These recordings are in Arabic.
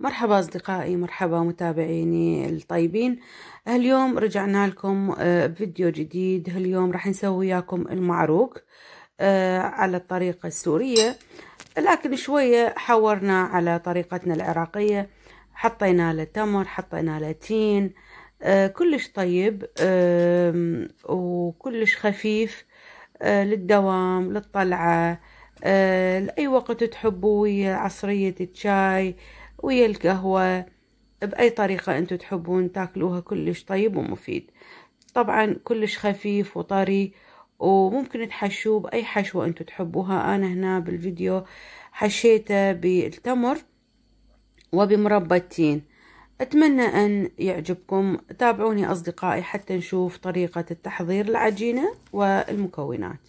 مرحبا أصدقائي مرحبا متابعيني الطيبين اليوم رجعنا لكم آه، بفيديو جديد اليوم راح نسوي وياكم المعروق آه، على الطريقة السورية لكن شوية حورنا على طريقتنا العراقية حطينا له تمر حطينا له تين آه، كلش طيب وكلش خفيف للدوام للطلعة لأي وقت تحبوا ويا عصرية الشاي ويا القهوة بأي طريقة أنتوا تحبون تاكلوها كلش طيب ومفيد طبعا كلش خفيف وطري وممكن تحشوه بأي حشوة أنتوا تحبوها أنا هنا بالفيديو حشيته بالتمر وبمربى التين أتمنى أن يعجبكم تابعوني أصدقائي حتى نشوف طريقة التحضير العجينة والمكونات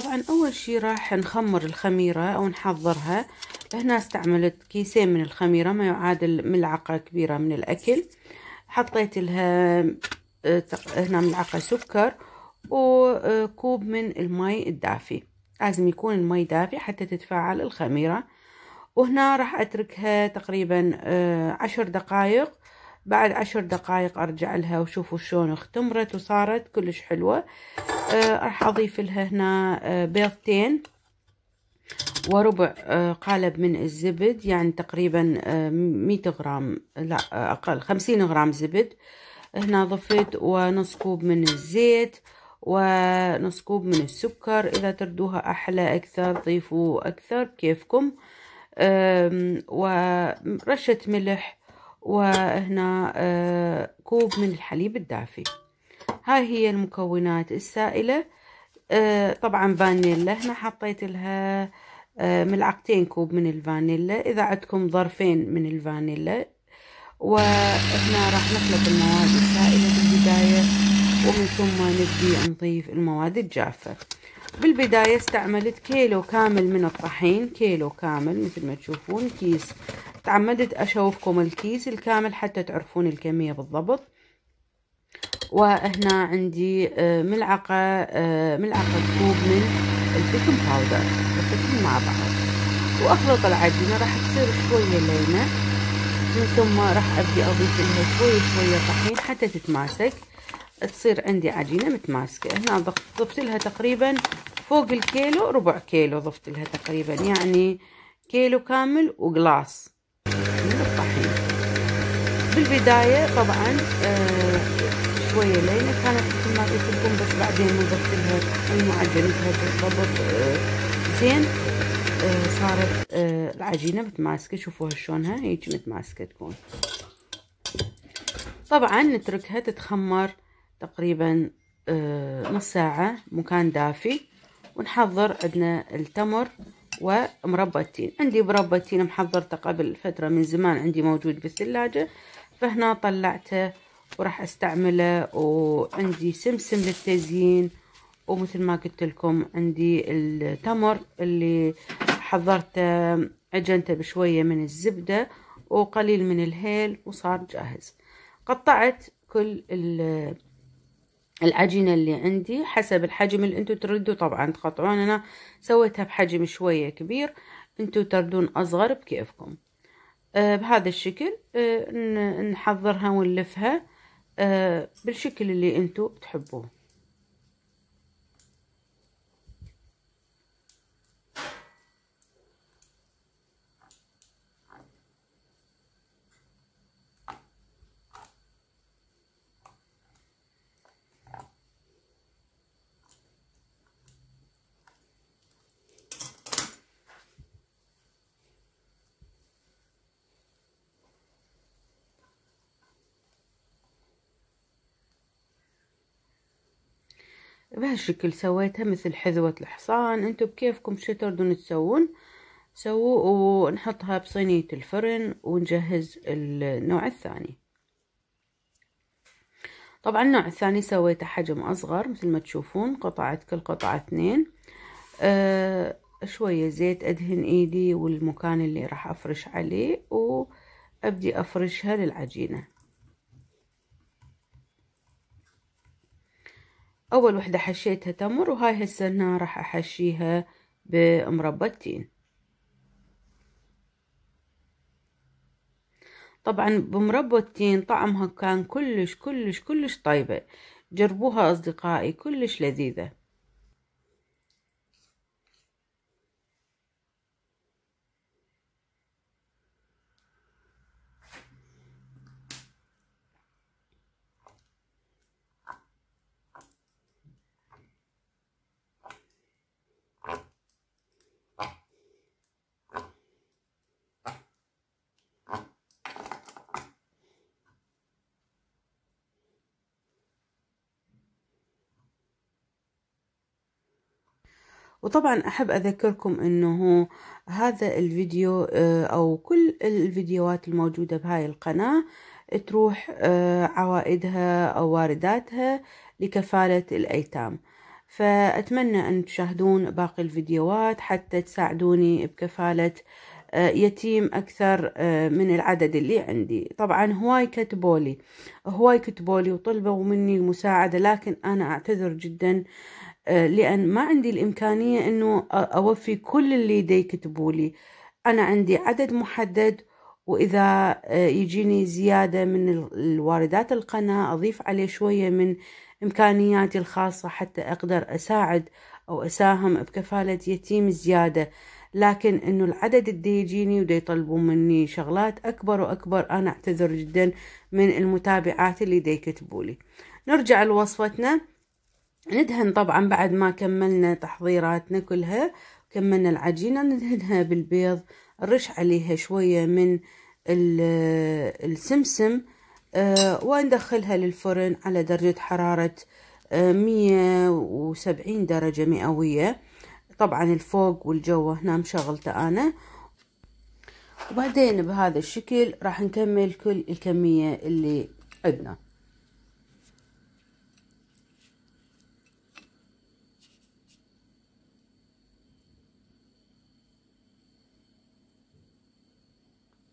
طبعا اول شي راح نخمر الخميرة او نحضرها هنا استعملت كيسين من الخميرة ما يعادل ملعقة كبيرة من الاكل حطيت لها آه، هنا ملعقة سكر وكوب من المي الدافي لازم يكون المي دافي حتى تتفاعل الخميرة وهنا راح اتركها تقريبا آه، عشر دقائق بعد عشر دقائق ارجع لها وشوفوا شلون اختمرت وصارت كلش حلوة آه، راح اضيف لها هنا آه، بيضتين وربع آه، قالب من الزبد يعني تقريبا مية غرام لا اقل خمسين غرام زبد هنا ضفت ونص كوب من الزيت ونص كوب من السكر اذا تردوها احلى اكثر ضيفوا اكثر كيفكم ورشة ملح وهنا كوب من الحليب الدافي هاي هي المكونات السائلة آه، طبعا فانيلا هنا حطيت لها آه، ملعقتين كوب من الفانيلا إذا عندكم ظرفين من الفانيلا وهنا راح نخلط المواد السائلة في البداية ومن ثم نبدي نضيف المواد الجافة بالبداية استعملت كيلو كامل من الطحين كيلو كامل مثل ما تشوفون كيس تعمدت أشوفكم الكيس الكامل حتى تعرفون الكمية بالضبط وهنا عندي آه، ملعقة آه، ملعقة كوب من البيكنج باودر نخلطهم مع بعض وأخلط العجينة راح تصير شوية لينة من ثم راح أبدي أضيف لها شوية شوية طحين حتى تتماسك تصير عندي عجينة متماسكة هنا ضفت لها تقريبا فوق الكيلو ربع كيلو ضفت لها تقريبا يعني كيلو كامل وقلاص من الطحين بالبداية طبعا آه، شويه لين كانت كما قلت لكم بس بعدين نضفت لها المعجن بهذا الضبط آه، زين آه، صارت آه، العجينه متماسكه شوفوها شلونها هيك متماسكه تكون طبعا نتركها تتخمر تقريبا نص ساعه مكان دافي ونحضر عندنا التمر ومربى التين عندي مربى التين محضرته قبل فتره من زمان عندي موجود بالثلاجه فهنا طلعته وراح استعمله وعندي سمسم للتزيين ومثل ما قلت لكم عندي التمر اللي حضرته عجنته بشوية من الزبدة وقليل من الهيل وصار جاهز قطعت كل العجينة اللي عندي حسب الحجم اللي انتو تردوا طبعا تقطعون انا سويتها بحجم شوية كبير انتو تردون اصغر بكيفكم آه بهذا الشكل آه نحضرها ونلفها آه، بالشكل اللي انتو تحبوه بهالشكل سويتها مثل حذوة الحصان انتو بكيفكم شو تردون تسوون سووا ونحطها بصينية الفرن ونجهز النوع الثاني طبعا النوع الثاني سويته حجم اصغر مثل ما تشوفون قطعت كل قطعة اثنين أه شوية زيت ادهن ايدي والمكان اللي راح افرش عليه وابدي افرشها للعجينة اول وحده حشيتها تمر وهاي هسه هنا راح احشيها بمربى التين طبعا بمربى التين طعمها كان كلش كلش كلش طيبه جربوها اصدقائي كلش لذيذه وطبعا أحب أذكركم أنه هذا الفيديو آه، أو كل الفيديوهات الموجودة بهاي القناة تروح آه، عوائدها أو وارداتها لكفالة الأيتام فأتمنى أن تشاهدون باقي الفيديوهات حتى تساعدوني بكفالة آه، يتيم أكثر من العدد اللي عندي طبعا هواي كتبولي هواي كتبولي وطلبوا مني المساعدة لكن أنا أعتذر جداً آه، لأن ما عندي الإمكانية أنه أوفي كل اللي دي يكتبوا لي أنا عندي عدد محدد وإذا آه، يجيني زيادة من الواردات القناة أضيف عليه شوية من إمكانياتي الخاصة حتى أقدر أساعد أو أساهم بكفالة يتيم زيادة لكن انه العدد اللي يجيني ودا يطلبوا مني شغلات اكبر واكبر انا اعتذر جدا من المتابعات اللي دا يكتبوا لي نرجع لوصفتنا ندهن طبعا بعد ما كملنا تحضيراتنا كلها كملنا العجينة ندهنها بالبيض نرش عليها شوية من آه، السمسم آه، وندخلها للفرن على درجة حرارة آه، مية وسبعين درجة مئوية طبعا الفوق والجو هنا مشغلته أنا وبعدين بهذا الشكل راح نكمل كل الكمية اللي عندنا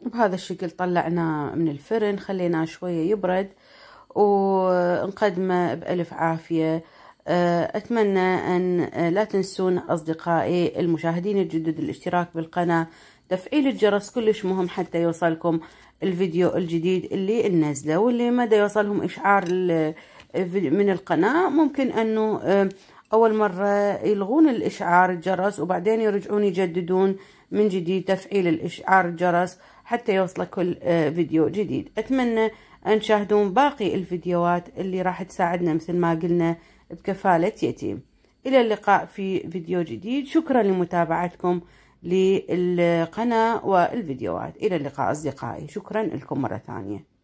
بهذا الشكل طلعناه من الفرن خليناه شوية يبرد ونقدمه بألف عافية أه، أتمنى أن أه، لا تنسون أصدقائي المشاهدين الجدد الاشتراك بالقناة تفعيل الجرس كلش مهم حتى يوصلكم الفيديو الجديد اللي ننزله واللي مدى يوصلهم إشعار من القناة ممكن أنه أه، أول مرة يلغون الإشعار الجرس وبعدين يرجعون يجددون من جديد تفعيل الإشعار الجرس حتى يوصلك كل آه، فيديو جديد أتمنى أن تشاهدون باقي الفيديوهات اللي راح تساعدنا مثل ما قلنا بكفالة يتيم إلى اللقاء في فيديو جديد شكرا لمتابعتكم للقناة والفيديوهات إلى اللقاء أصدقائي شكرا لكم مرة ثانية